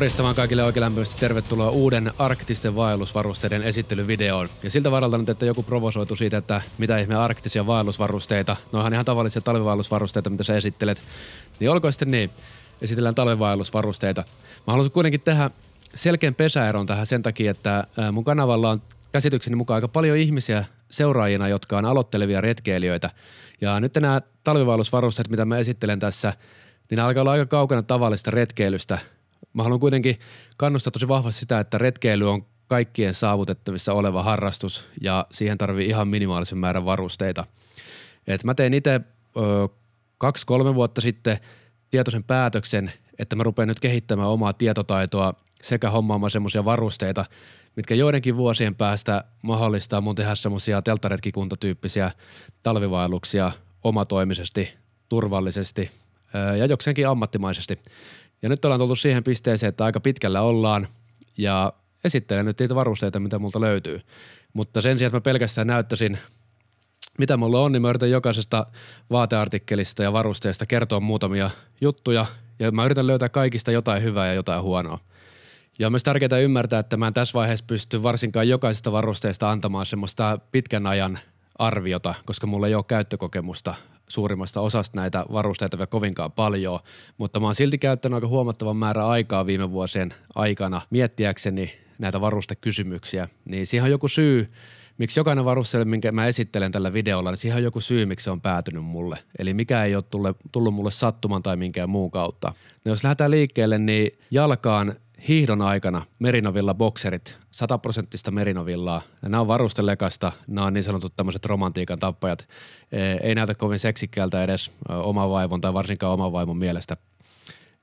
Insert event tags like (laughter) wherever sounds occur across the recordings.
vaan kaikille oikein lämpimästi tervetuloa uuden arktisten vaellusvarusteiden esittelyvideoon. Ja siltä varalta nyt, että joku provosoitu siitä, että mitä ihme arktisia vaellusvarusteita, noihan ihan tavallisia talvivaellusvarusteita, mitä sä esittelet, niin olkoon sitten niin, esitellään talvivaellusvarusteita. Mä haluaisin kuitenkin tehdä selkeän pesäeron tähän sen takia, että mun kanavalla on käsitykseni mukaan aika paljon ihmisiä seuraajina, jotka on aloittelevia retkeilijöitä. Ja nyt nämä talvivaellusvarusteet, mitä mä esittelen tässä, niin alkaa olla aika kaukana tavallista retkeilystä – mä haluan kuitenkin kannustaa tosi vahvasti sitä, että retkeily on kaikkien saavutettavissa oleva harrastus ja siihen tarvii ihan minimaalisen määrän varusteita. Et mä tein itse kaksi-kolme vuotta sitten tietoisen päätöksen, että mä rupean nyt kehittämään omaa tietotaitoa sekä hommaamaan semmoisia varusteita, mitkä joidenkin vuosien päästä mahdollistaa mun tehdä semmoisia telttaretkikuntatyyppisiä talvivaelluksia omatoimisesti, turvallisesti ja jokseenkin ammattimaisesti. Ja nyt ollaan tultu siihen pisteeseen, että aika pitkällä ollaan ja esittelen nyt niitä varusteita, mitä multa löytyy. Mutta sen sijaan, että mä pelkästään näyttäisin, mitä mulla on, niin mä yritän jokaisesta vaateartikkelista ja varusteesta kertoa muutamia juttuja ja mä yritän löytää kaikista jotain hyvää ja jotain huonoa. Ja on myös tärkeää ymmärtää, että mä en tässä vaiheessa pysty varsinkaan jokaisesta varusteesta antamaan semmoista pitkän ajan arviota, koska mulla ei ole käyttökokemusta suurimmasta osasta näitä varusteita vielä kovinkaan paljon, mutta mä oon silti käyttänyt aika huomattavan määrän aikaa viime vuosien aikana miettiäkseni näitä varustekysymyksiä, niin siihen on joku syy, miksi jokainen varuste, minkä mä esittelen tällä videolla, niin siihen on joku syy, miksi se on päätynyt mulle. Eli mikä ei ole tullut, mulle sattuman tai minkään muun kautta. No jos lähdetään liikkeelle, niin jalkaan – hiihdon aikana Merinovilla bokserit, sataprosenttista Merinovillaa. Nämä on varustelekasta, nämä on niin sanotut tämmöiset romantiikan tappajat. Eh, ei näytä kovin seksikkäältä edes oman vaimon tai varsinkaan oman vaimon mielestä,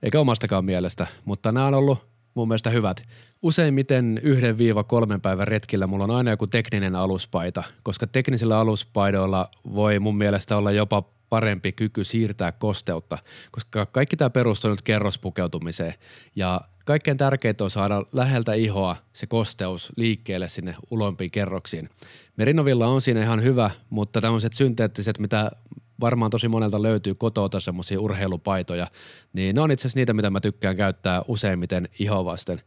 eikä omastakaan mielestä, mutta nämä on ollut mun mielestä hyvät. Useimmiten yhden viiva kolmen päivän retkillä mulla on aina joku tekninen aluspaita, koska teknisillä aluspaidoilla voi mun mielestä olla jopa parempi kyky siirtää kosteutta, koska kaikki tämä perustuu nyt kerrospukeutumiseen ja – Kaikkein tärkeintä on saada läheltä ihoa se kosteus liikkeelle sinne ulompiin kerroksiin. Merinovilla on siinä ihan hyvä, mutta tämmöiset synteettiset, mitä varmaan tosi monelta löytyy kotota semmoisia urheilupaitoja, niin ne on itse asiassa niitä, mitä mä tykkään käyttää useimmiten vasten.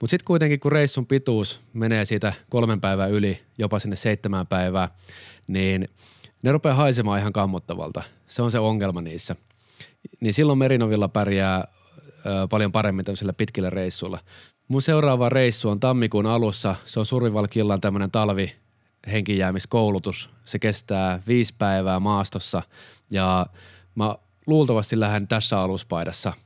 Mutta sitten kuitenkin, kun reissun pituus menee siitä kolmen päivän yli, jopa sinne seitsemään päivää, niin ne rupeaa haisemaan ihan kammottavalta. Se on se ongelma niissä. Niin silloin Merinovilla pärjää paljon paremmin tämmöisillä pitkillä reissuilla. Mun seuraava reissu on tammikuun alussa. Se on Survival Killan tämmöinen talvi henkijäämiskoulutus. Se kestää viisi päivää maastossa ja mä luultavasti lähden tässä aluspaidassa –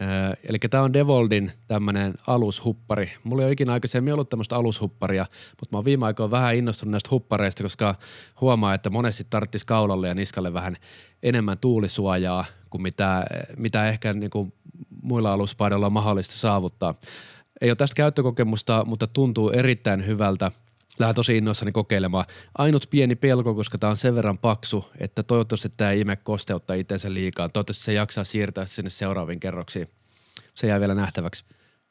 Öö, eli tämä on Devoldin tämmöinen alushuppari. Mulla ei ole ikinä aikaisemmin ollut tämmöistä alushupparia, mutta mä oon viime aikoina vähän innostunut näistä huppareista, koska huomaa, että monesti tarttisi kaulalle ja niskalle vähän enemmän tuulisuojaa kuin mitä, mitä ehkä niin kuin muilla aluspaidoilla on mahdollista saavuttaa. Ei ole tästä käyttökokemusta, mutta tuntuu erittäin hyvältä – lähden tosi innoissani kokeilemaan. Ainut pieni pelko, koska tämä on sen verran paksu, että toivottavasti tämä ei ime kosteutta itsensä liikaa. Toivottavasti se jaksaa siirtää sinne seuraaviin kerroksiin. Se jää vielä nähtäväksi.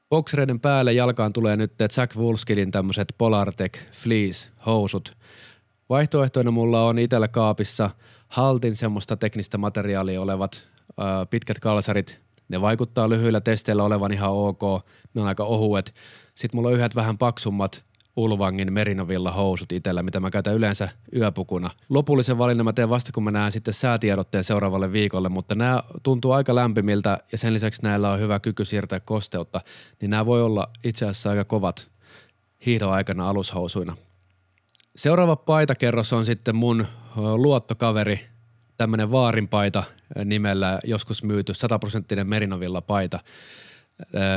Boksereiden päälle jalkaan tulee nyt Jack Wolfskinin tämmöiset Polartec Fleece-housut. Vaihtoehtoina mulla on itellä kaapissa haltin semmoista teknistä materiaalia olevat ö, pitkät kalsarit. Ne vaikuttaa lyhyillä testeillä olevan ihan ok, ne on aika ohuet. Sitten mulla on yhdet vähän paksummat Ulvangin Merinovilla housut itsellä, mitä mä käytän yleensä yöpukuna. Lopullisen valinnan mä teen vasta, kun mä näen sitten säätiedotteen seuraavalle viikolle, mutta nämä tuntuu aika lämpimiltä ja sen lisäksi näillä on hyvä kyky siirtää kosteutta, niin nämä voi olla itse asiassa aika kovat hiihdoaikana alushousuina. Seuraava paitakerros on sitten mun luottokaveri, tämmönen vaarinpaita nimellä joskus myyty 100 prosenttinen Merinovilla paita.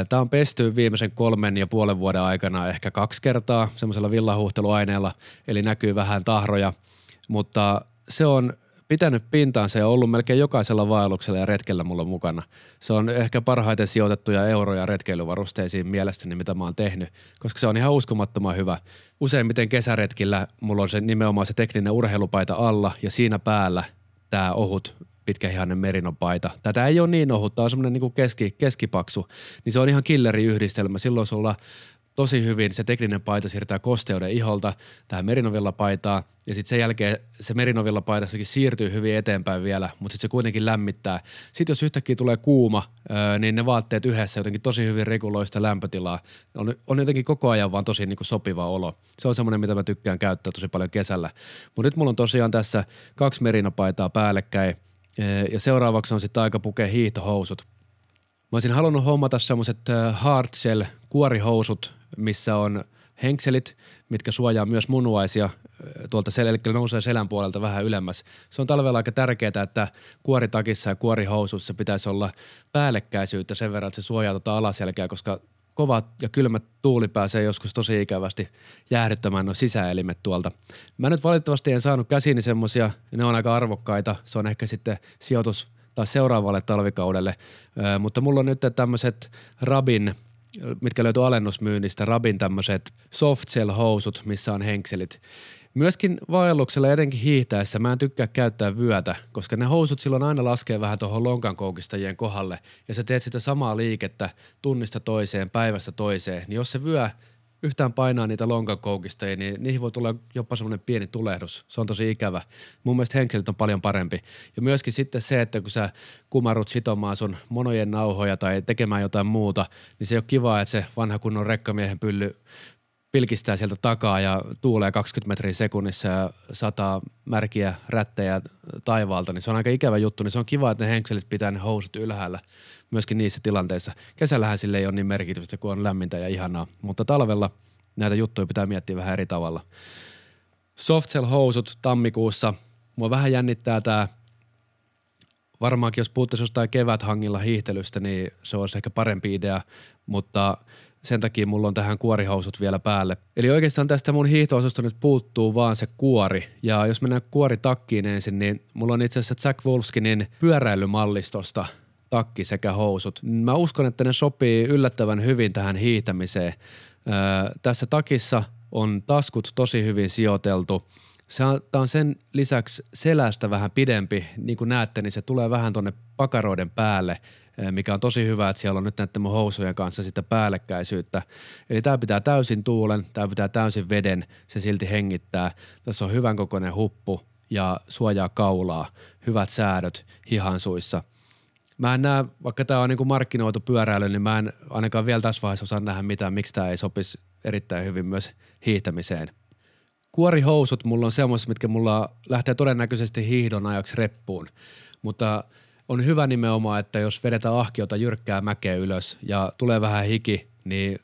Tämä on pesty viimeisen kolmen ja puolen vuoden aikana ehkä kaksi kertaa semmoisella villahuhteluaineella, eli näkyy vähän tahroja, mutta se on pitänyt pintaansa ja ollut melkein jokaisella vaelluksella ja retkellä mulla mukana. Se on ehkä parhaiten sijoitettuja euroja retkeilyvarusteisiin mielestäni, mitä mä oon tehnyt, koska se on ihan uskomattoman hyvä. Useimmiten kesäretkillä mulla on se nimenomaan se tekninen urheilupaita alla ja siinä päällä tämä ohut pitkähihainen merinopaita. Tätä ei ole niin ohut, tämä on semmoinen niin keski, keskipaksu, niin se on ihan killeri yhdistelmä. Silloin sulla tosi hyvin se tekninen paita siirtää kosteuden iholta tähän merinovilla paitaa ja sitten sen jälkeen se merinovilla paitassakin siirtyy hyvin eteenpäin vielä, mutta sitten se kuitenkin lämmittää. Sitten jos yhtäkkiä tulee kuuma, niin ne vaatteet yhdessä jotenkin tosi hyvin reguloista lämpötilaa. On, on jotenkin koko ajan vaan tosi niin kuin sopiva olo. Se on semmoinen, mitä mä tykkään käyttää tosi paljon kesällä. Mutta nyt mulla on tosiaan tässä kaksi merinopaitaa päällekkäin ja seuraavaksi on sitten aika pukea hiihtohousut. Mä olisin halunnut hommata semmoiset äh, hardshell kuorihousut, missä on henkselit, mitkä suojaa myös munuaisia äh, tuolta sel- eli nousee selän puolelta vähän ylemmäs. Se on talvella aika tärkeää, että kuoritakissa ja kuorihousuissa pitäisi olla päällekkäisyyttä sen verran, että se suojaa tuota alaselkää, koska kovat ja kylmät tuuli pääsee joskus tosi ikävästi jäähdyttämään nuo sisäelimet tuolta. Mä nyt valitettavasti en saanut käsiini semmosia, ne on aika arvokkaita, se on ehkä sitten sijoitus taas seuraavalle talvikaudelle, Ö, mutta mulla on nyt tämmöiset Rabin mitkä löytyy alennusmyynnistä, Rabin tämmöiset softshell-housut, missä on henkselit. Myöskin vaelluksella etenkin hiihtäessä mä en tykkää käyttää vyötä, koska ne housut silloin aina laskee vähän tuohon lonkankoukistajien kohdalle ja sä teet sitä samaa liikettä tunnista toiseen, päivästä toiseen, niin jos se vyö yhtään painaa niitä lonkankoukistajia, niin niihin voi tulla jopa semmoinen pieni tulehdus. Se on tosi ikävä. Mun mielestä henkilöt on paljon parempi. Ja myöskin sitten se, että kun sä kumarut sitomaan sun monojen nauhoja tai tekemään jotain muuta, niin se ei ole kivaa, että se vanha kunnon rekkamiehen pylly pilkistää sieltä takaa ja tuulee 20 metriä sekunnissa ja sataa märkiä rättejä taivaalta, niin se on aika ikävä juttu. Niin se on kiva, että ne henkselit pitää ne housut ylhäällä myöskin niissä tilanteissa. Kesällähän sille ei ole niin merkitystä, kun on lämmintä ja ihanaa, mutta talvella näitä juttuja pitää miettiä vähän eri tavalla. Softshell-housut tammikuussa. Mua vähän jännittää tämä varmaankin jos puhuttaisiin jostain keväthangilla hiihtelystä, niin se olisi ehkä parempi idea, mutta sen takia mulla on tähän kuorihousut vielä päälle. Eli oikeastaan tästä mun hiihtoosusta nyt puuttuu vaan se kuori. Ja jos mennään kuoritakkiin ensin, niin mulla on itse asiassa Jack Wolfskinin pyöräilymallistosta takki sekä housut. Mä uskon, että ne sopii yllättävän hyvin tähän hiihtämiseen. Öö, tässä takissa on taskut tosi hyvin sijoiteltu se on, tämä on sen lisäksi selästä vähän pidempi, niin kuin näette, niin se tulee vähän tuonne pakaroiden päälle, eh, mikä on tosi hyvä, että siellä on nyt näiden mun housujen kanssa sitä päällekkäisyyttä. Eli tämä pitää täysin tuulen, tämä pitää täysin veden, se silti hengittää. Tässä on hyvän kokoinen huppu ja suojaa kaulaa, hyvät säädöt hihansuissa – mä en näe, vaikka tämä on niin kuin markkinoitu pyöräily, niin mä en ainakaan vielä tässä vaiheessa osaa nähdä mitään, miksi tämä ei sopisi erittäin hyvin myös hiihtämiseen. Kuorihousut mulla on semmoiset, mitkä mulla lähtee todennäköisesti hiihdon ajaksi reppuun, mutta on hyvä nimenomaan, että jos vedetään ahkiota jyrkkää mäkeä ylös ja tulee vähän hiki, niin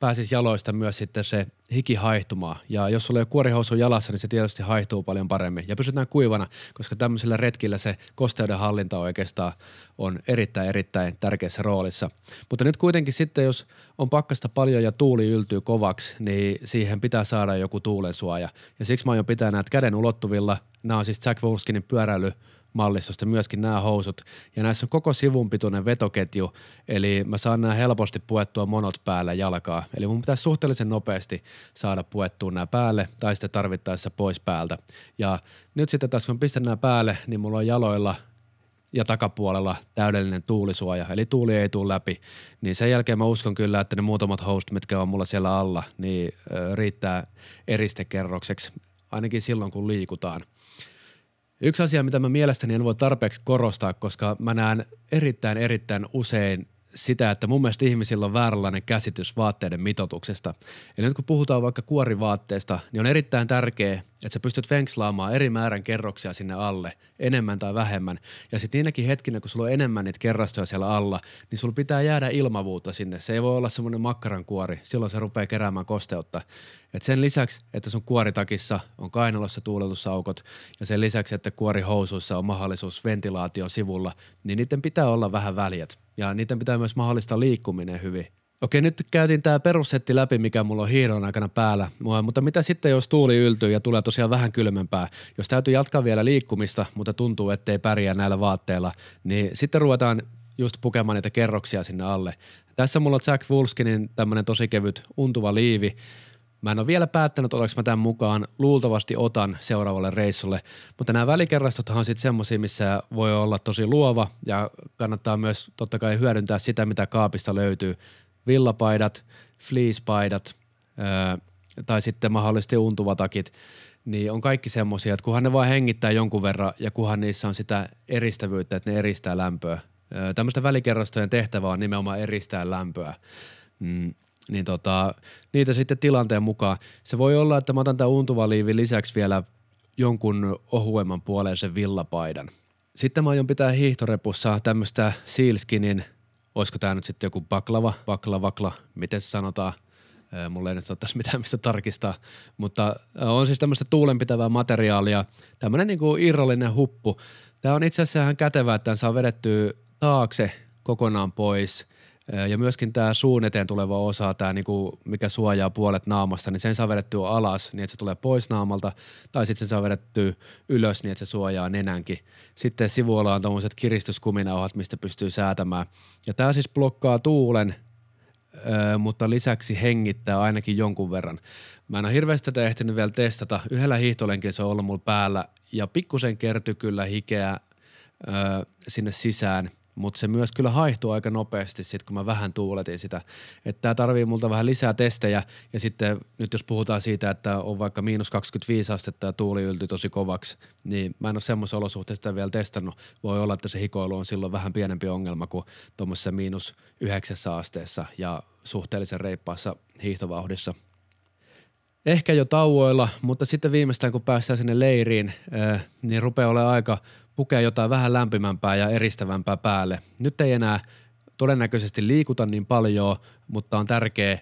pääsisi jaloista myös sitten se hiki haihtumaan. Ja jos sulla ei ole kuorihousu jalassa, niin se tietysti haihtuu paljon paremmin. Ja pysytään kuivana, koska tämmöisellä retkillä se kosteuden hallinta oikeastaan on erittäin, erittäin tärkeässä roolissa. Mutta nyt kuitenkin sitten, jos on pakkasta paljon ja tuuli yltyy kovaksi, niin siihen pitää saada joku tuulensuoja. Ja siksi mä aion pitää näitä käden ulottuvilla. Nämä on siis Jack Wolfskinin pyöräily mallistosta myöskin nämä housut. Ja näissä on koko sivun pituinen vetoketju, eli mä saan nämä helposti puettua monot päällä jalkaa. Eli mun pitäisi suhteellisen nopeasti saada puettua nämä päälle tai sitten tarvittaessa pois päältä. Ja nyt sitten tässä kun pistän nämä päälle, niin mulla on jaloilla ja takapuolella täydellinen tuulisuoja, eli tuuli ei tule läpi, niin sen jälkeen mä uskon kyllä, että ne muutamat host, mitkä on mulla siellä alla, niin riittää eristekerrokseksi, ainakin silloin kun liikutaan – Yksi asia, mitä mä mielestäni en voi tarpeeksi korostaa, koska mä näen erittäin erittäin usein sitä, että mun mielestä ihmisillä on vääränlainen käsitys vaatteiden mitotuksesta. Eli nyt kun puhutaan vaikka kuorivaatteesta, niin on erittäin tärkeää, että sä pystyt venkslaamaan eri määrän kerroksia sinne alle, enemmän tai vähemmän. Ja sitten niinäkin hetkinä, kun sulla on enemmän niitä kerrastoja siellä alla, niin sulla pitää jäädä ilmavuutta sinne. Se ei voi olla semmoinen makkarankuori, silloin se rupeaa keräämään kosteutta. Et sen lisäksi, että sun kuoritakissa on kainalossa tuuletusaukot ja sen lisäksi, että kuorihousuissa on mahdollisuus ventilaation sivulla, niin niiden pitää olla vähän väljät ja niiden pitää myös mahdollista liikkuminen hyvin. Okei, nyt käytiin tämä perussetti läpi, mikä mulla on hiiron aikana päällä, mutta mitä sitten, jos tuuli yltyy ja tulee tosiaan vähän kylmempää? Jos täytyy jatkaa vielä liikkumista, mutta tuntuu, ettei pärjää näillä vaatteilla, niin sitten ruvetaan just pukemaan niitä kerroksia sinne alle. Tässä mulla on Jack Wolskinin tämmönen tosi kevyt untuva liivi, Mä en ole vielä päättänyt, otaks mä tämän mukaan. Luultavasti otan seuraavalle reissulle. Mutta nämä välikerrastothan on sitten semmoisia, missä voi olla tosi luova ja kannattaa myös totta kai hyödyntää sitä, mitä kaapista löytyy. Villapaidat, fleecepaidat öö, tai sitten mahdollisesti untuvatakit niin on kaikki semmoisia, että kunhan ne vaan hengittää jonkun verran ja kunhan niissä on sitä eristävyyttä, että ne eristää lämpöä. Öö, tämmöistä välikerrastojen tehtävä on nimenomaan eristää lämpöä. Mm niin tota, niitä sitten tilanteen mukaan. Se voi olla, että mä otan tämän untuvaliivin lisäksi vielä jonkun ohuemman sen villapaidan. Sitten mä aion pitää hiihtorepussa tämmöistä sealskinin, olisiko tämä nyt sitten joku baklava, bakla, vakla, miten se sanotaan. Öö, mulla ei nyt ole tässä mitään mistä tarkistaa, mutta on siis tämmöistä tuulenpitävää materiaalia, tämmöinen niin kuin irrallinen huppu. Tämä on itse asiassa ihan kätevää, että tämän saa vedettyä taakse kokonaan pois – ja myöskin tämä suun eteen tuleva osa, tämä niinku, mikä suojaa puolet naamasta, niin sen saa vedettyä alas niin, että se tulee pois naamalta, tai sitten sen saa vedettyä ylös niin, että se suojaa nenänkin. Sitten sivuilla on tuommoiset kiristyskuminauhat, mistä pystyy säätämään. Ja tämä siis blokkaa tuulen, mutta lisäksi hengittää ainakin jonkun verran. Mä en ole hirveästi tätä ehtinyt vielä testata. Yhdellä hiihtolenkin se on ollut mulla päällä ja pikkusen kertyi kyllä hikeä sinne sisään – mutta se myös kyllä haihtuu aika nopeasti sit, kun mä vähän tuuletin sitä. Että tämä tarvii multa vähän lisää testejä ja sitten nyt jos puhutaan siitä, että on vaikka miinus 25 astetta ja tuuli ylty tosi kovaksi, niin mä en ole semmoisessa olosuhteessa vielä testannut. Voi olla, että se hikoilu on silloin vähän pienempi ongelma kuin tuommoisessa miinus 9 asteessa ja suhteellisen reippaassa hiihtovauhdissa – ehkä jo tauoilla, mutta sitten viimeistään kun päästään sinne leiriin, eh, niin rupeaa olemaan aika pukea jotain vähän lämpimämpää ja eristävämpää päälle. Nyt ei enää todennäköisesti liikuta niin paljon, mutta on tärkeää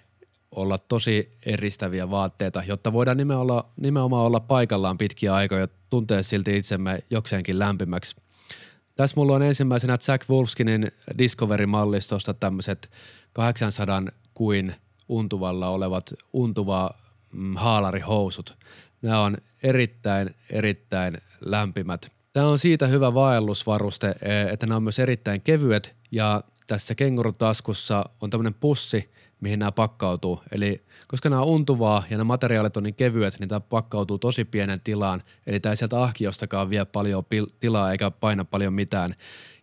olla tosi eristäviä vaatteita, jotta voidaan nimenomaan, nimenomaan olla paikallaan pitkiä aikoja ja tuntea silti itsemme jokseenkin lämpimäksi. Tässä mulla on ensimmäisenä Jack Wolfskinin Discovery-mallistosta tämmöiset 800 kuin untuvalla olevat untuva mm, haalarihousut. Nämä on erittäin, erittäin lämpimät – Tämä on siitä hyvä vaellusvaruste, e, että nämä on myös erittäin kevyet ja tässä kengurutaskussa on tämmöinen pussi, mihin nämä pakkautuu. Eli koska nämä on untuvaa ja nämä materiaalit on niin kevyet, niin tämä pakkautuu tosi pienen tilaan. Eli tämä ei sieltä ahkiostakaan vie paljon tilaa eikä paina paljon mitään.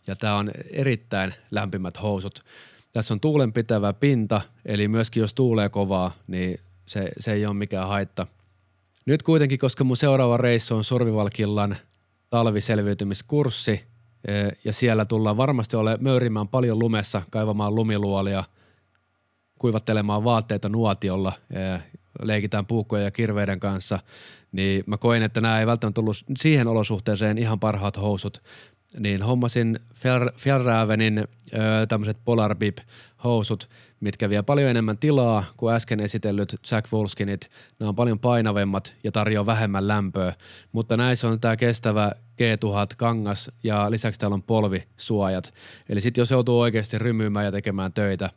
Ja tämä on erittäin lämpimät housut. Tässä on tuulenpitävä pinta, eli myöskin jos tuulee kovaa, niin se, se ei ole mikään haitta. Nyt kuitenkin, koska mun seuraava reissu on Survivalkillan talviselviytymiskurssi eh, ja siellä tullaan varmasti ole möyrimään paljon lumessa, kaivamaan lumiluolia, kuivattelemaan vaatteita nuotiolla, eh, leikitään puukkoja ja kirveiden kanssa, niin mä koin, että nämä ei välttämättä tullut siihen olosuhteeseen ihan parhaat housut. Niin hommasin Fjällrävenin eh, tämmöiset Polar housut, mitkä vie paljon enemmän tilaa kuin äsken esitellyt Jack Wolfskinit. Nämä on paljon painavemmat ja tarjoaa vähemmän lämpöä, mutta näissä on tämä kestävä G1000 kangas ja lisäksi täällä on polvisuojat. Eli sitten jos joutuu oikeasti rymyymään ja tekemään töitä –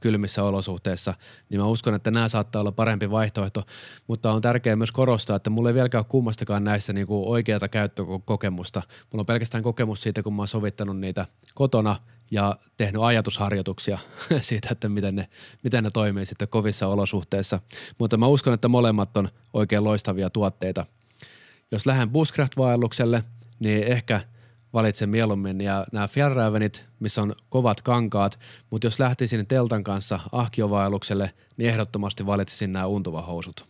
kylmissä olosuhteissa, niin mä uskon, että nämä saattaa olla parempi vaihtoehto, mutta on tärkeää myös korostaa, että mulla ei vieläkään ole kummastakaan näistä niin kuin oikeata käyttökokemusta. Mulla on pelkästään kokemus siitä, kun mä oon sovittanut niitä kotona ja tehnyt ajatusharjoituksia (laughs) siitä, että miten ne, miten ne toimii sitten kovissa olosuhteissa. Mutta mä uskon, että molemmat on oikein loistavia tuotteita. Jos lähden buscraft vaellukselle niin ehkä – valitsen mieluummin. Ja nämä Fjällrävenit, missä on kovat kankaat, mutta jos lähtisin teltan kanssa ahkiovaellukselle, niin ehdottomasti valitsisin nämä untuvahousut.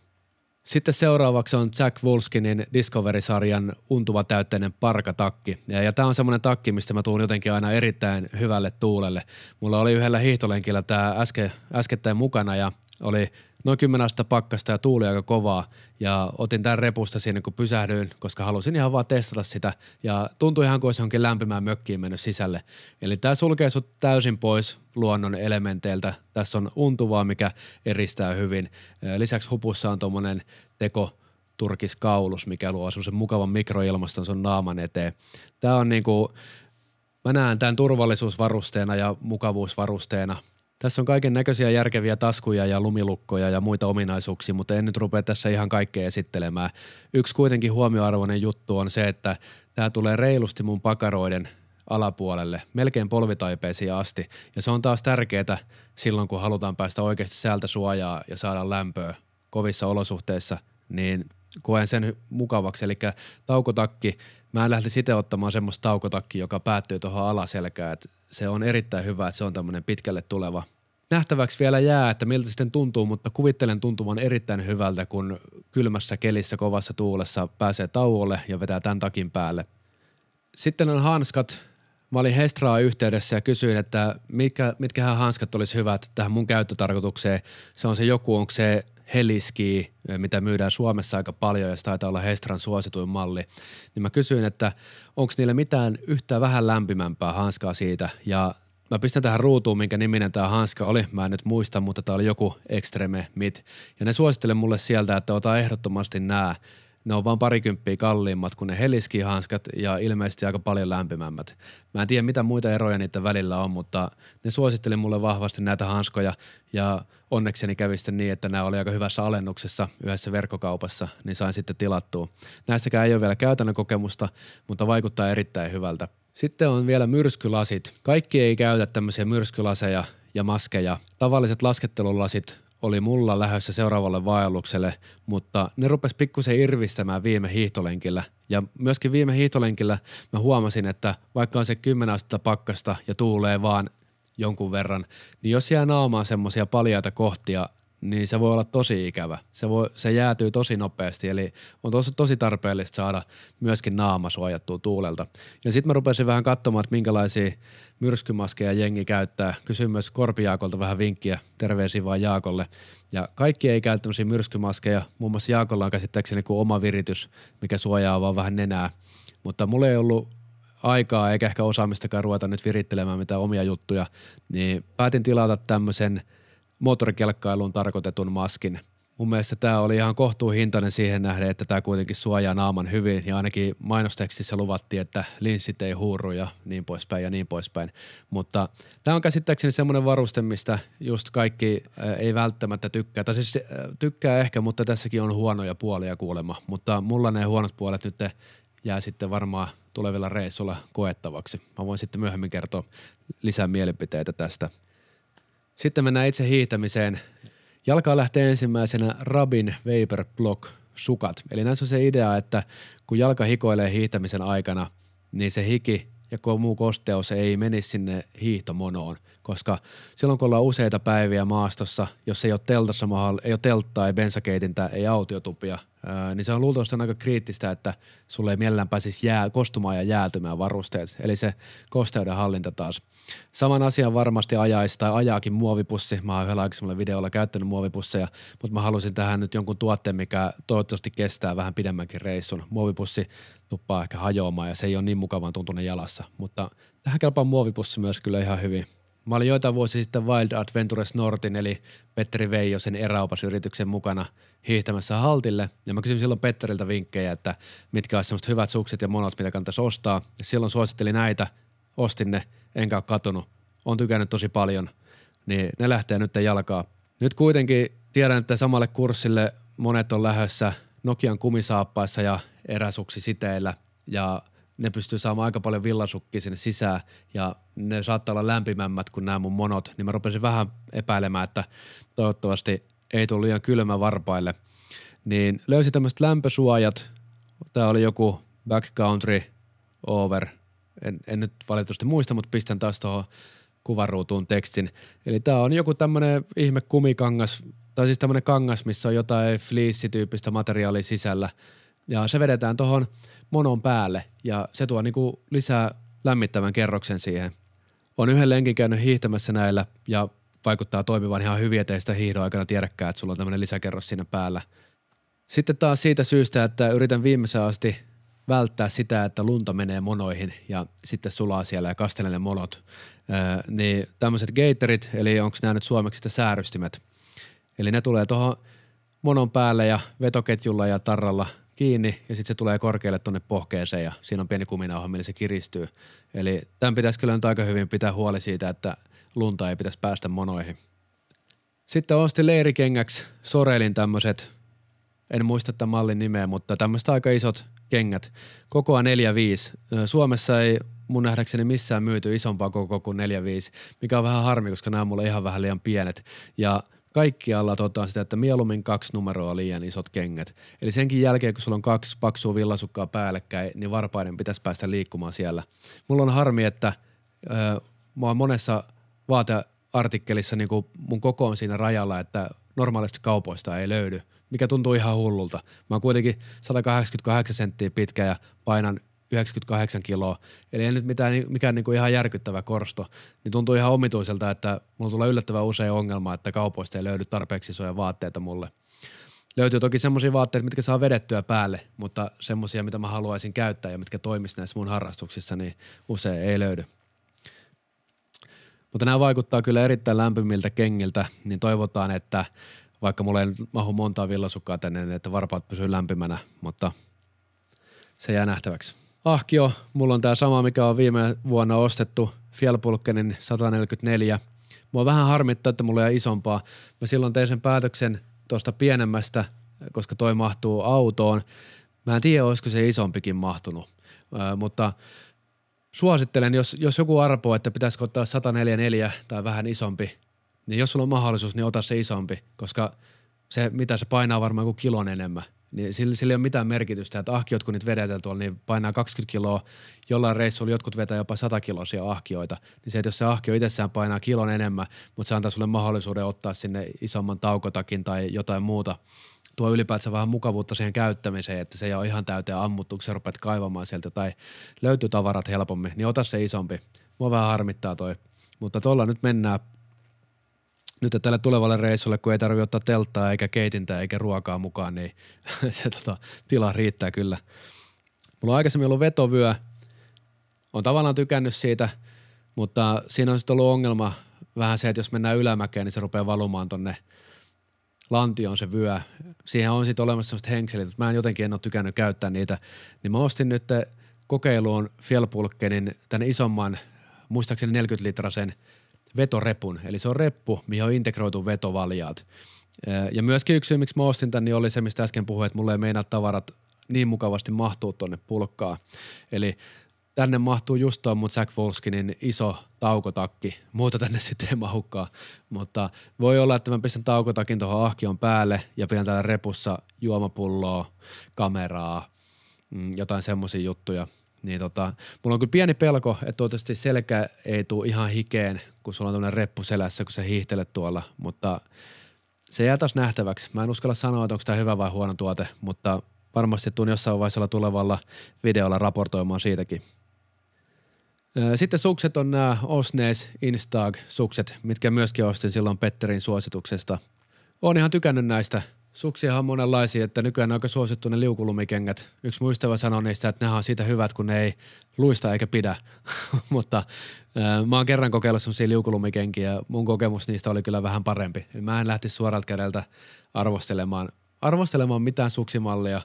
Sitten seuraavaksi on Jack Wolskinin Discovery-sarjan untuva täytteinen parkatakki. Ja, ja tämä on semmoinen takki, mistä mä tuun jotenkin aina erittäin hyvälle tuulelle. Mulla oli yhdellä hiihtolenkillä tämä äske, äskettäin mukana ja oli noin 10 astetta pakkasta ja tuuli aika kovaa ja otin tämän repusta siinä kun pysähdyin, koska halusin ihan vaan testata sitä ja tuntui ihan kuin olisi johonkin lämpimään mökkiin mennyt sisälle. Eli tämä sulkee sut täysin pois luonnon elementeiltä. Tässä on untuvaa, mikä eristää hyvin. Lisäksi hupussa on tuommoinen teko turkiskaulus, mikä luo semmoisen mukavan mikroilmaston sun naaman eteen. Tämä on niinku, mä näen tämän turvallisuusvarusteena ja mukavuusvarusteena – tässä on kaiken näköisiä järkeviä taskuja ja lumilukkoja ja muita ominaisuuksia, mutta en nyt rupea tässä ihan kaikkea esittelemään. Yksi kuitenkin huomioarvoinen juttu on se, että tämä tulee reilusti mun pakaroiden alapuolelle, melkein polvitaipeisiin asti. Ja se on taas tärkeää silloin, kun halutaan päästä oikeasti säältä suojaa ja saada lämpöä kovissa olosuhteissa, niin koen sen mukavaksi. Eli taukotakki, mä en lähtisi sitä ottamaan semmoista taukotakki, joka päättyy tuohon alaselkään, että se on erittäin hyvä, että se on tämmöinen pitkälle tuleva. Nähtäväksi vielä jää, että miltä sitten tuntuu, mutta kuvittelen tuntuvan erittäin hyvältä, kun kylmässä kelissä kovassa tuulessa pääsee tauolle ja vetää tämän takin päälle. Sitten on hanskat. Mä olin Hestraa yhteydessä ja kysyin, että mitkä, mitkähän hanskat olisi hyvät tähän mun käyttötarkoitukseen. Se on se joku, onko se heliskiä, eh, mitä myydään Suomessa aika paljon ja se taitaa olla Hestran suosituin malli, niin mä kysyin, että onko niillä mitään yhtä vähän lämpimämpää hanskaa siitä ja Mä pistän tähän ruutuun, minkä niminen tämä hanska oli. Mä en nyt muista, mutta tämä oli joku Extreme Mid. Ja ne suosittelee mulle sieltä, että ota ehdottomasti nämä ne on vain parikymppiä kalliimmat kuin ne heliskihanskat ja ilmeisesti aika paljon lämpimämmät. Mä en tiedä mitä muita eroja niiden välillä on, mutta ne suositteli mulle vahvasti näitä hanskoja ja onnekseni kävi sitten niin, että nämä oli aika hyvässä alennuksessa yhdessä verkkokaupassa, niin sain sitten tilattua. Näistäkään ei ole vielä käytännön kokemusta, mutta vaikuttaa erittäin hyvältä. Sitten on vielä myrskylasit. Kaikki ei käytä tämmöisiä myrskylaseja ja maskeja. Tavalliset laskettelulasit oli mulla lähdössä seuraavalle vaellukselle, mutta ne rupes pikkusen irvistämään viime hiihtolenkillä. Ja myöskin viime hiihtolenkillä mä huomasin, että vaikka on se 10 astetta pakkasta ja tuulee vaan jonkun verran, niin jos jää naamaan semmoisia paljaita kohtia, niin se voi olla tosi ikävä. Se, voi, se jäätyy tosi nopeasti, eli on tosi, tosi tarpeellista saada myöskin naama suojattua tuulelta. Ja sitten mä rupesin vähän katsomaan, että minkälaisia myrskymaskeja jengi käyttää. Kysyin myös Korpijaakolta vähän vinkkiä, terveisiä vaan Jaakolle. Ja kaikki ei käytä tämmöisiä myrskymaskeja. Muun muassa Jaakolla on käsittääkseni kuin oma viritys, mikä suojaa vaan vähän nenää. Mutta mulla ei ollut aikaa eikä ehkä osaamistakaan ruveta nyt virittelemään mitään omia juttuja, niin päätin tilata tämmöisen – moottorikelkkailuun tarkoitetun maskin. Mun mielestä tämä oli ihan kohtuuhintainen siihen nähden, että tämä kuitenkin suojaa naaman hyvin ja ainakin mainostekstissä luvattiin, että linssit ei huuru ja niin poispäin ja niin poispäin. Mutta tämä on käsittääkseni semmoinen varuste, mistä just kaikki äh, ei välttämättä tykkää. Tai siis äh, tykkää ehkä, mutta tässäkin on huonoja puolia kuulemma. Mutta mulla ne huonot puolet nyt jää sitten varmaan tulevilla reissulla koettavaksi. Mä voin sitten myöhemmin kertoa lisää mielipiteitä tästä – sitten mennään itse hiihtämiseen. Jalkaa lähtee ensimmäisenä Rabin Vapor Block sukat. Eli näissä on se idea, että kun jalka hikoilee hiihtämisen aikana, niin se hiki ja muu kosteus ei menisi sinne hiihtomonoon, koska silloin kun ollaan useita päiviä maastossa, jos ei ole, teltassa mahdoll- ei ole telttaa, ei bensakeitintä, ei autiotupia, ää, niin se on luultavasti aika kriittistä, että sulle ei mielellään pääsisi jää, kostumaan ja jäätymään varusteet. Eli se kosteuden hallinta taas. Saman asian varmasti ajaisi tai ajaakin muovipussi. Mä oon yhdellä aikaisemmalla videolla käyttänyt muovipusseja, mutta mä halusin tähän nyt jonkun tuotteen, mikä toivottavasti kestää vähän pidemmänkin reissun. Muovipussi tuppaa ehkä hajoamaan ja se ei ole niin mukavan tuntunut jalassa. Mutta tähän kelpaa muovipussi myös kyllä ihan hyvin. Mä olin joitain vuosia sitten Wild Adventures Nortin eli Petteri sen eräopasyrityksen mukana hiihtämässä haltille. Ja mä kysyin silloin Petteriltä vinkkejä, että mitkä olisi semmoiset hyvät sukset ja monot, mitä kannattaisi ostaa. Ja silloin suositteli näitä, ostin ne, enkä ole katunut. On tykännyt tosi paljon, niin ne lähtee nyt jalkaa. Nyt kuitenkin tiedän, että samalle kurssille monet on lähössä – Nokian kumisaappaissa ja eräsuksisiteillä ja ne pystyy saamaan aika paljon villasukki sinne sisään ja ne saattaa olla lämpimämmät kuin nämä mun monot, niin mä rupesin vähän epäilemään, että toivottavasti ei tule liian kylmä varpaille. Niin löysin tämmöiset lämpösuojat, tää oli joku backcountry over, en, en nyt valitettavasti muista, mutta pistän taas tuohon kuvaruutuun tekstin. Eli tämä on joku tämmöinen ihme kumikangas Tämä on siis tämmöinen kangas, missä on jotain fleece-tyyppistä materiaalia sisällä. Ja se vedetään tuohon monon päälle ja se tuo niinku lisää lämmittävän kerroksen siihen. On yhden lenkin käynyt hiihtämässä näillä ja vaikuttaa toimivan ihan hyvin, ettei sitä hiihdon aikana tiedäkään, että sulla on tämmöinen lisäkerros siinä päällä. Sitten taas siitä syystä, että yritän viimeisen asti välttää sitä, että lunta menee monoihin ja sitten sulaa siellä ja kastelee ne monot. Öö, niin tämmöiset gaterit, eli onko nämä nyt suomeksi sitä säärystimet – Eli ne tulee tuohon monon päälle ja vetoketjulla ja tarralla kiinni ja sitten se tulee korkealle tuonne pohkeeseen ja siinä on pieni kuminauha, millä se kiristyy. Eli tämän pitäisi kyllä nyt aika hyvin pitää huoli siitä, että lunta ei pitäisi päästä monoihin. Sitten ostin leirikengäksi Sorelin tämmöiset, en muista tämän mallin nimeä, mutta tämmöiset aika isot kengät. Kokoa 4-5. Suomessa ei mun nähdäkseni missään myyty isompaa koko kuin 4-5, mikä on vähän harmi, koska nämä on mulle ihan vähän liian pienet. Ja – kaikkialla tota sitä, että mieluummin kaksi numeroa liian isot kengät. Eli senkin jälkeen, kun sulla on kaksi paksua villasukkaa päällekkäin, niin varpaiden pitäisi päästä liikkumaan siellä. Mulla on harmi, että ö, mä oon monessa vaateartikkelissa niin kuin mun koko on siinä rajalla, että normaalisti kaupoista ei löydy, mikä tuntuu ihan hullulta. Mä oon kuitenkin 188 senttiä pitkä ja painan 98 kiloa, eli ei nyt mitään, mikään niin kuin ihan järkyttävä korsto, niin tuntuu ihan omituiselta, että mulla tulee yllättävän usein ongelma, että kaupoista ei löydy tarpeeksi isoja vaatteita mulle. Löytyy toki semmoisia vaatteita, mitkä saa vedettyä päälle, mutta semmoisia, mitä mä haluaisin käyttää ja mitkä toimis näissä mun harrastuksissa, niin usein ei löydy. Mutta nämä vaikuttaa kyllä erittäin lämpimiltä kengiltä, niin toivotaan, että vaikka mulla ei mahu montaa villasukkaa tänne, niin että varpaat pysyy lämpimänä, mutta se jää nähtäväksi ahkio. Mulla on tämä sama, mikä on viime vuonna ostettu, Fjellpulkkenin 144. Mua vähän harmittaa, että mulla ei isompaa. Mä silloin tein sen päätöksen tuosta pienemmästä, koska toi mahtuu autoon. Mä en tiedä, olisiko se isompikin mahtunut, öö, mutta suosittelen, jos, jos joku arpoo, että pitäisikö ottaa 144 tai vähän isompi, niin jos sulla on mahdollisuus, niin ota se isompi, koska se, mitä se painaa varmaan kuin kilon enemmän – niin sillä, sillä ei ole mitään merkitystä, että ahkiot kun niitä vedetään tuolla, niin painaa 20 kiloa, jollain reissulla jotkut vetää jopa 100 kiloisia ahkioita, niin se, että jos se ahkio itsessään painaa kilon enemmän, mutta se antaa sulle mahdollisuuden ottaa sinne isomman taukotakin tai jotain muuta, tuo ylipäätään vähän mukavuutta siihen käyttämiseen, että se ei ole ihan täyteen ammuttu, kun sä rupeat kaivamaan sieltä tai löytyy tavarat helpommin, niin ota se isompi. Mua vähän harmittaa toi, mutta tuolla nyt mennään nyt tälle tulevalle reissulle, kun ei tarvitse ottaa telttaa eikä keitintä eikä ruokaa mukaan, niin (laughs) se tota, tila riittää kyllä. Mulla on aikaisemmin ollut vetovyö. on tavallaan tykännyt siitä, mutta siinä on sitten ollut ongelma vähän se, että jos mennään ylämäkeen, niin se rupeaa valumaan tonne lantioon se vyö. Siihen on sitten olemassa sellaiset henkselit, mutta mä en jotenkin en ole tykännyt käyttää niitä. Niin mä ostin nyt kokeiluun Fjellpulkkenin tänne isomman, muistaakseni 40-litrasen – vetorepun. Eli se on reppu, mihin on integroitu vetovaljaat. Ja myöskin yksi syy, miksi mä ostin tän, niin oli se, mistä äsken puhuin, että mulle ei meinaa tavarat niin mukavasti mahtuu tuonne pulkkaa. Eli tänne mahtuu just tuo mun Jack Wolskinin iso taukotakki. Muuta tänne (laughs) sitten ei mahukkaa. Mutta voi olla, että mä pistän taukotakin tuohon ahkion päälle ja pidän täällä repussa juomapulloa, kameraa, mm, jotain semmoisia juttuja – niin tota, mulla on kyllä pieni pelko, että toivottavasti selkä ei tule ihan hikeen, kun sulla on tämmöinen reppu selässä, kun sä hiihtelet tuolla, mutta se jää taas nähtäväksi. Mä en uskalla sanoa, että onko tämä hyvä vai huono tuote, mutta varmasti tuun jossain vaiheessa tulevalla videolla raportoimaan siitäkin. Sitten sukset on nämä Osnees Instag sukset, mitkä myöskin ostin silloin Petterin suosituksesta. Oon ihan tykännyt näistä – Suksiahan on monenlaisia, että nykyään on aika suosittu ne liukulumikengät. Yksi muistava sanoi niistä, että ne on siitä hyvät, kun ne ei luista eikä pidä. (laughs) Mutta äh, mä oon kerran kokeillut semmoisia liukulumikenkiä ja mun kokemus niistä oli kyllä vähän parempi. Mä en lähtisi suoralta kädeltä arvostelemaan, arvostelemaan mitään suksimallia.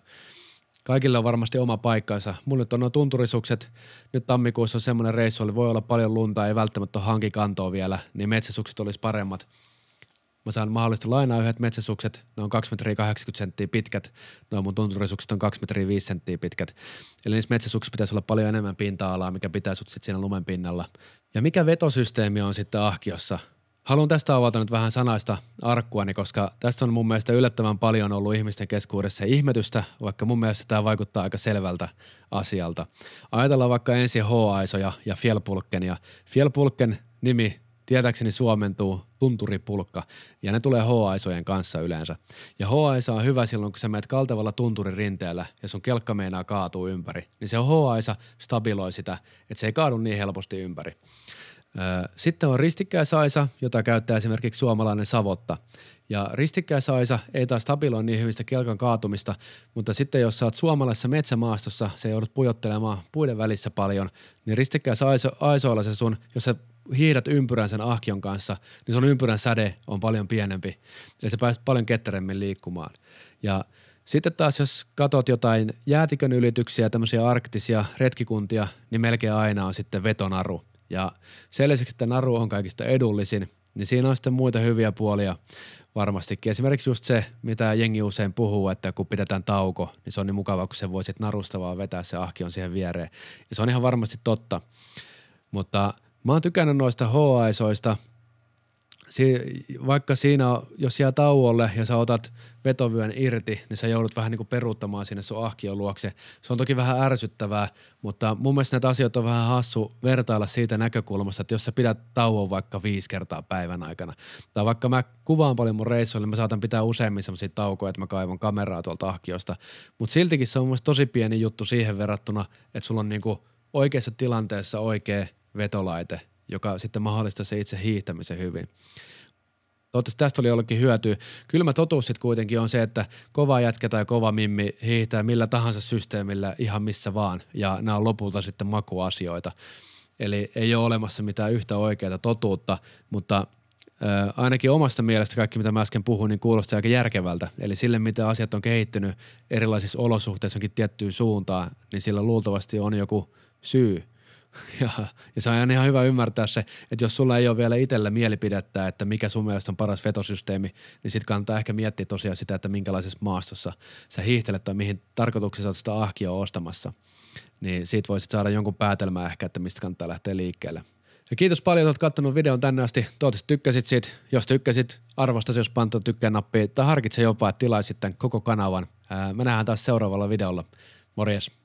Kaikilla on varmasti oma paikkansa. Mun nyt on nuo tunturisukset. Nyt tammikuussa on semmoinen reissu, oli voi olla paljon lunta, ei välttämättä ole hankikantoa vielä, niin metsäsukset olisi paremmat – Mä saan mahdollisesti lainaa yhdet metsäsukset, ne on 2 metriä 80 senttiä pitkät, noin mun tunturisukset on 2 metriä 5 senttiä pitkät. Eli niissä metsäsuksissa pitäisi olla paljon enemmän pinta-alaa, mikä pitää sut sitten siinä lumen pinnalla. Ja mikä vetosysteemi on sitten ahkiossa? Haluan tästä avata nyt vähän sanaista arkkuani, koska tässä on mun mielestä yllättävän paljon ollut ihmisten keskuudessa ihmetystä, vaikka mun mielestä tämä vaikuttaa aika selvältä asialta. Ajatellaan vaikka ensin H-aisoja ja Fjellpulkkenia. Fjellpulkken nimi tietääkseni suomentuu tunturipulkka, ja ne tulee hoaisojen kanssa yleensä. Ja hoaisa on hyvä silloin, kun sä menet kaltavalla tunturin rinteellä ja sun kelkka meinaa kaatuu ympäri, niin se hoaisa stabiloi sitä, että se ei kaadu niin helposti ympäri. Sitten on ristikkäisaisa, jota käyttää esimerkiksi suomalainen savotta. Ja ristikkäisaisa ei taas stabiloi niin hyvistä kelkan kaatumista, mutta sitten jos sä oot suomalaisessa metsämaastossa, se joudut pujottelemaan puiden välissä paljon, niin ristikkäisaisoilla se sun, jos sä hiidät ympyrän sen ahkion kanssa, niin sun ympyrän säde on paljon pienempi ja sä pääset paljon ketteremmin liikkumaan. Ja sitten taas jos katot jotain jäätikön ylityksiä, tämmöisiä arktisia retkikuntia, niin melkein aina on sitten vetonaru. Ja sen lisäksi, että naru on kaikista edullisin, niin siinä on sitten muita hyviä puolia varmastikin. Esimerkiksi just se, mitä jengi usein puhuu, että kun pidetään tauko, niin se on niin mukava, kun se voi sitten narusta vaan vetää se ahkion siihen viereen. Ja se on ihan varmasti totta. Mutta Mä oon tykännyt noista HISoista, si- vaikka siinä, jos jää tauolle ja sä otat vetovyön irti, niin sä joudut vähän niinku peruuttamaan sinne sun ahkion luokse. Se on toki vähän ärsyttävää, mutta mun mielestä näitä asioita on vähän hassu vertailla siitä näkökulmasta, että jos sä pidät tauon vaikka viisi kertaa päivän aikana, tai vaikka mä kuvaan paljon mun reissuilla, niin mä saatan pitää useammin semmoisia taukoja, että mä kaivon kameraa tuolta ahkiosta, mutta siltikin se on mun tosi pieni juttu siihen verrattuna, että sulla on niinku oikeassa tilanteessa oikea – vetolaite, joka sitten mahdollistaa se itse hiihtämisen hyvin. Toivottavasti tästä oli jollekin hyötyä. Kylmä totuus sitten kuitenkin on se, että kova jätkä tai kova mimmi hiihtää millä tahansa systeemillä ihan missä vaan. Ja nämä on lopulta sitten makuasioita. Eli ei ole olemassa mitään yhtä oikeaa totuutta, mutta äh, ainakin omasta mielestä kaikki, mitä mä äsken puhuin, niin kuulostaa aika järkevältä. Eli sille, mitä asiat on kehittynyt erilaisissa olosuhteissa onkin tiettyyn suuntaan, niin sillä luultavasti on joku syy – (laughs) Ja, ja se on ihan hyvä ymmärtää se, että jos sulla ei ole vielä itsellä mielipidettä, että mikä sun mielestä on paras vetosysteemi, niin sit kannattaa ehkä miettiä tosiaan sitä, että minkälaisessa maastossa sä hiihtelet tai mihin tarkoituksessa olet sitä ahkia ostamassa. Niin siitä voisit saada jonkun päätelmää ehkä, että mistä kannattaa lähteä liikkeelle. Ja kiitos paljon, että olet katsonut videon tänne asti. Toivottavasti tykkäsit siitä. Jos tykkäsit, arvostasi, jos panto tykkään nappia tai harkitse jopa, että tilaisit tämän koko kanavan. Ää, me nähdään taas seuraavalla videolla. Morjes!